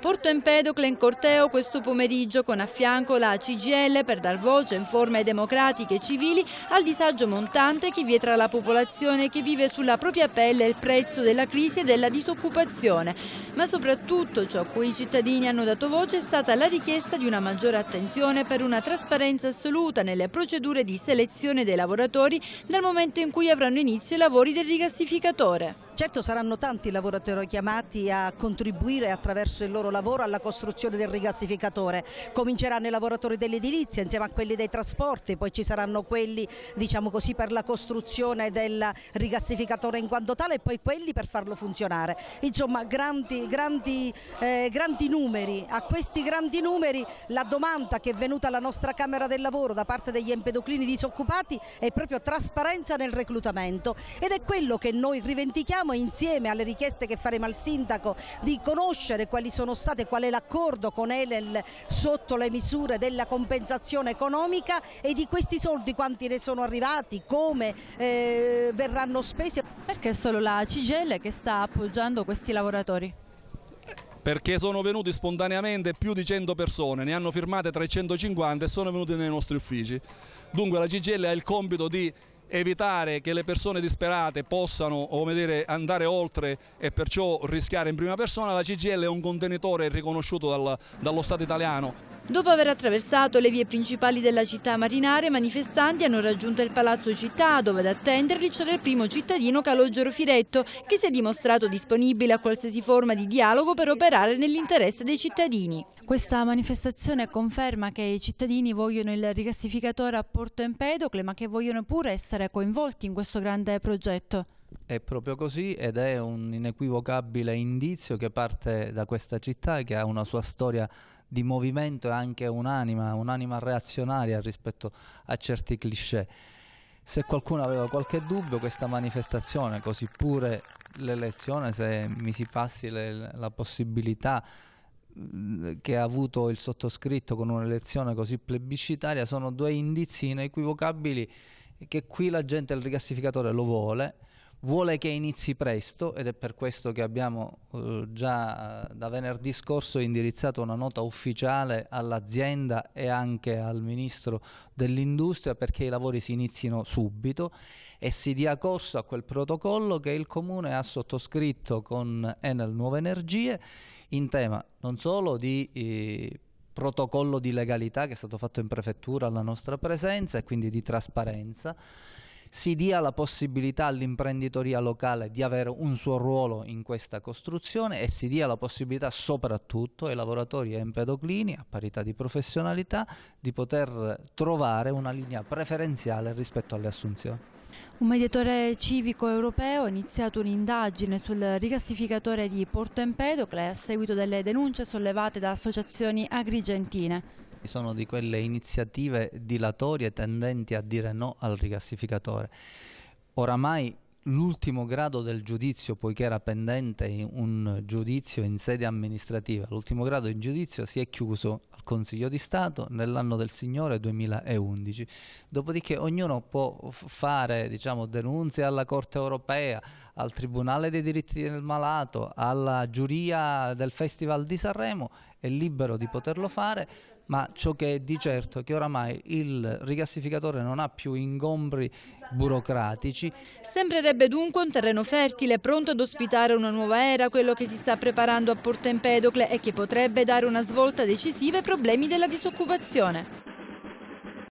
Porto Empedocle in corteo questo pomeriggio con a fianco la CGL per dar voce in forme democratiche e civili al disagio montante che vi è tra la popolazione che vive sulla propria pelle il prezzo della crisi e della disoccupazione. Ma soprattutto ciò a cui i cittadini hanno dato voce è stata la richiesta di una maggiore attenzione per una trasparenza assoluta nelle procedure di selezione dei lavoratori dal momento in cui avranno inizio i lavori del rigassificatore. Certo saranno tanti i lavoratori chiamati a contribuire attraverso il loro lavoro alla costruzione del rigassificatore. Cominceranno i lavoratori dell'edilizia insieme a quelli dei trasporti, poi ci saranno quelli diciamo così, per la costruzione del rigassificatore in quanto tale e poi quelli per farlo funzionare. Insomma grandi, grandi, eh, grandi numeri, a questi grandi numeri la domanda che è venuta alla nostra Camera del Lavoro da parte degli empedoclini disoccupati è proprio trasparenza nel reclutamento ed è quello che noi rivendichiamo chiediamo insieme alle richieste che faremo al Sindaco di conoscere quali sono state, qual è l'accordo con Enel sotto le misure della compensazione economica e di questi soldi quanti ne sono arrivati, come eh, verranno spesi. Perché è solo la Cigelle che sta appoggiando questi lavoratori? perché sono venuti spontaneamente più di 100 persone, ne hanno firmate 350 e sono venuti nei nostri uffici. Dunque la CGL ha il compito di evitare che le persone disperate possano dire, andare oltre e perciò rischiare in prima persona, la CGL è un contenitore riconosciuto dal, dallo Stato italiano. Dopo aver attraversato le vie principali della città marinare, i manifestanti hanno raggiunto il Palazzo Città, dove ad attenderli c'era il primo cittadino Calogero Firetto, che si è dimostrato disponibile a qualsiasi forma di dialogo per operare nell'interesse dei cittadini. Questa manifestazione conferma che i cittadini vogliono il rigassificatore a Porto Empedocle, ma che vogliono pure essere essere coinvolti in questo grande progetto. È proprio così ed è un inequivocabile indizio che parte da questa città che ha una sua storia di movimento e anche un'anima, un'anima reazionaria rispetto a certi cliché. Se qualcuno aveva qualche dubbio, questa manifestazione, così pure l'elezione, se mi si passi le, la possibilità che ha avuto il sottoscritto con un'elezione così plebiscitaria sono due indizi inequivocabili che qui la gente il rigassificatore lo vuole, vuole che inizi presto ed è per questo che abbiamo eh, già eh, da venerdì scorso indirizzato una nota ufficiale all'azienda e anche al Ministro dell'Industria perché i lavori si inizino subito e si dia corso a quel protocollo che il Comune ha sottoscritto con Enel Nuove Energie in tema non solo di... Eh, protocollo di legalità che è stato fatto in prefettura alla nostra presenza e quindi di trasparenza si dia la possibilità all'imprenditoria locale di avere un suo ruolo in questa costruzione e si dia la possibilità soprattutto ai lavoratori empedoclini, a parità di professionalità, di poter trovare una linea preferenziale rispetto alle assunzioni. Un mediatore civico europeo ha iniziato un'indagine sul rigassificatore di Porto Empedocle a seguito delle denunce sollevate da associazioni agrigentine. Sono di quelle iniziative dilatorie tendenti a dire no al rigassificatore. Oramai l'ultimo grado del giudizio, poiché era pendente un giudizio in sede amministrativa, l'ultimo grado in giudizio si è chiuso al Consiglio di Stato nell'anno del Signore 2011. Dopodiché ognuno può fare diciamo, denunce alla Corte europea, al Tribunale dei diritti del malato, alla giuria del Festival di Sanremo, è libero di poterlo fare, ma ciò che è di certo è che oramai il rigassificatore non ha più ingombri burocratici. Sembrerebbe dunque un terreno fertile, pronto ad ospitare una nuova era, quello che si sta preparando a Porto Empedocle e che potrebbe dare una svolta decisiva ai problemi della disoccupazione.